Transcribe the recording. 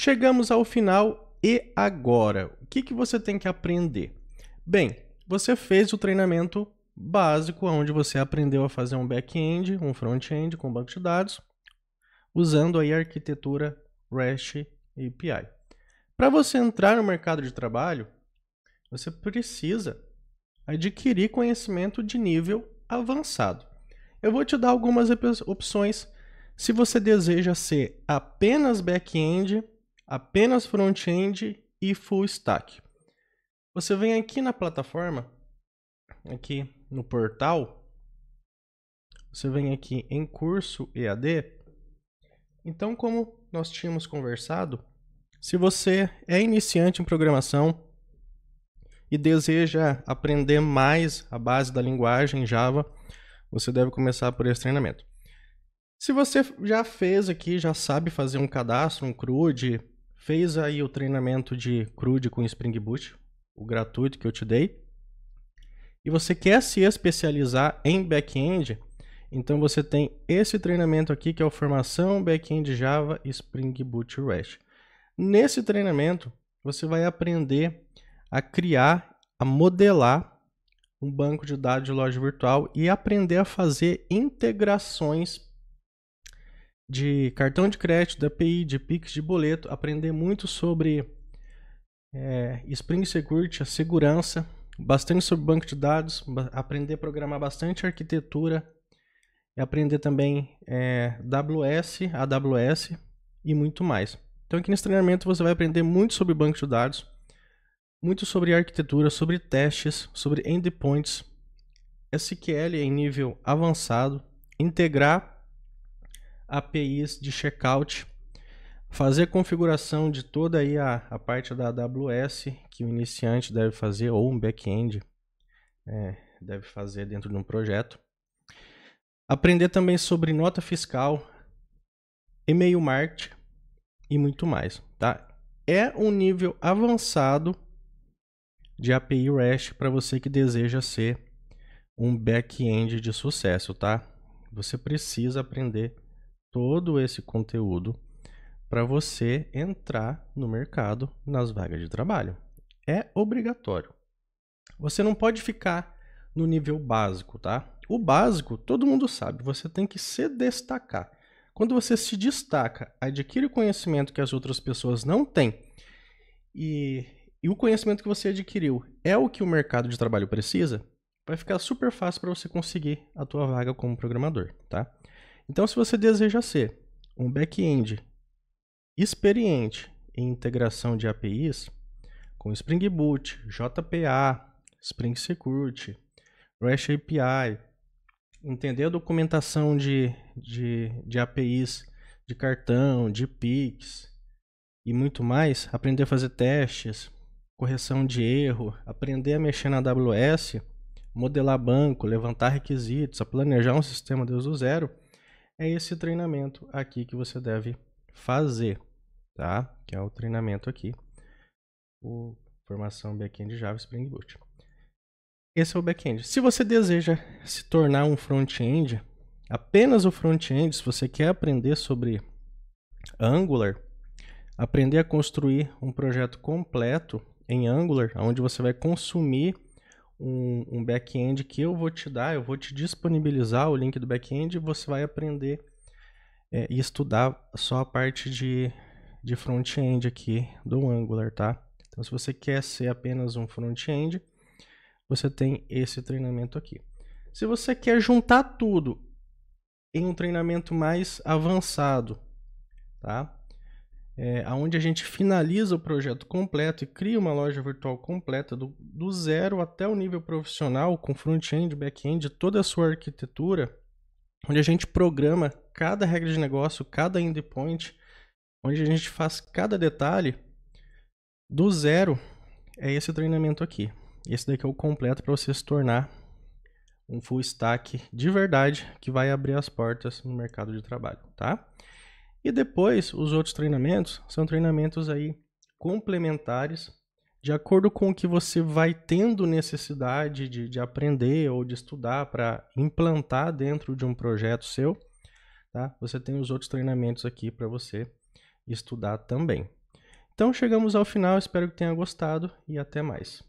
Chegamos ao final e agora? O que, que você tem que aprender? Bem, você fez o treinamento básico, onde você aprendeu a fazer um back-end, um front-end com banco de dados, usando aí a arquitetura REST API. Para você entrar no mercado de trabalho, você precisa adquirir conhecimento de nível avançado. Eu vou te dar algumas opções se você deseja ser apenas back-end apenas front-end e full stack. Você vem aqui na plataforma, aqui no portal, você vem aqui em curso EAD. Então, como nós tínhamos conversado, se você é iniciante em programação e deseja aprender mais a base da linguagem Java, você deve começar por esse treinamento. Se você já fez aqui, já sabe fazer um cadastro, um CRUD, fez aí o treinamento de CRUD com Spring Boot, o gratuito que eu te dei, e você quer se especializar em back-end, então você tem esse treinamento aqui que é o Formação Back-end Java Spring Boot REST. Nesse treinamento, você vai aprender a criar, a modelar um banco de dados de loja virtual e aprender a fazer integrações de cartão de crédito, da API, de Pix, de boleto, aprender muito sobre é, Spring Security, a segurança, bastante sobre banco de dados, aprender a programar bastante arquitetura, e aprender também é, AWS, AWS e muito mais. Então aqui nesse treinamento você vai aprender muito sobre banco de dados, muito sobre arquitetura, sobre testes, sobre endpoints, SQL em nível avançado, integrar APIs de checkout, fazer configuração de toda aí a, a parte da AWS que o iniciante deve fazer, ou um back-end é, deve fazer dentro de um projeto. Aprender também sobre nota fiscal, e-mail marketing e muito mais, tá? É um nível avançado de API REST para você que deseja ser um back-end de sucesso, tá? Você precisa aprender todo esse conteúdo para você entrar no mercado nas vagas de trabalho. É obrigatório. Você não pode ficar no nível básico, tá? O básico, todo mundo sabe, você tem que se destacar. Quando você se destaca, adquire conhecimento que as outras pessoas não têm e, e o conhecimento que você adquiriu é o que o mercado de trabalho precisa, vai ficar super fácil para você conseguir a tua vaga como programador, tá? Então, se você deseja ser um back-end experiente em integração de APIs com Spring Boot, JPA, Spring Security, REST API, entender a documentação de, de, de APIs de cartão, de PIX e muito mais, aprender a fazer testes, correção de erro, aprender a mexer na AWS, modelar banco, levantar requisitos, a planejar um sistema desde o zero – é esse treinamento aqui que você deve fazer, tá? Que é o treinamento aqui, o formação backend Java Spring Boot. Esse é o backend. Se você deseja se tornar um front-end, apenas o front-end, se você quer aprender sobre Angular, aprender a construir um projeto completo em Angular, onde você vai consumir um, um back-end que eu vou te dar, eu vou te disponibilizar o link do back-end e você vai aprender é, e estudar só a parte de, de front-end aqui do Angular, tá? Então, se você quer ser apenas um front-end, você tem esse treinamento aqui. Se você quer juntar tudo em um treinamento mais avançado, tá? é, onde a gente finaliza o projeto completo e cria uma loja virtual completa do, do zero até o nível profissional, com front-end, back-end, toda a sua arquitetura, onde a gente programa cada regra de negócio, cada endpoint, onde a gente faz cada detalhe do zero, é esse treinamento aqui. Esse daqui é o completo para você se tornar um full stack de verdade que vai abrir as portas no mercado de trabalho, tá? E depois, os outros treinamentos são treinamentos aí complementares, de acordo com o que você vai tendo necessidade de, de aprender ou de estudar para implantar dentro de um projeto seu, tá? Você tem os outros treinamentos aqui para você estudar também. Então chegamos ao final, espero que tenha gostado e até mais.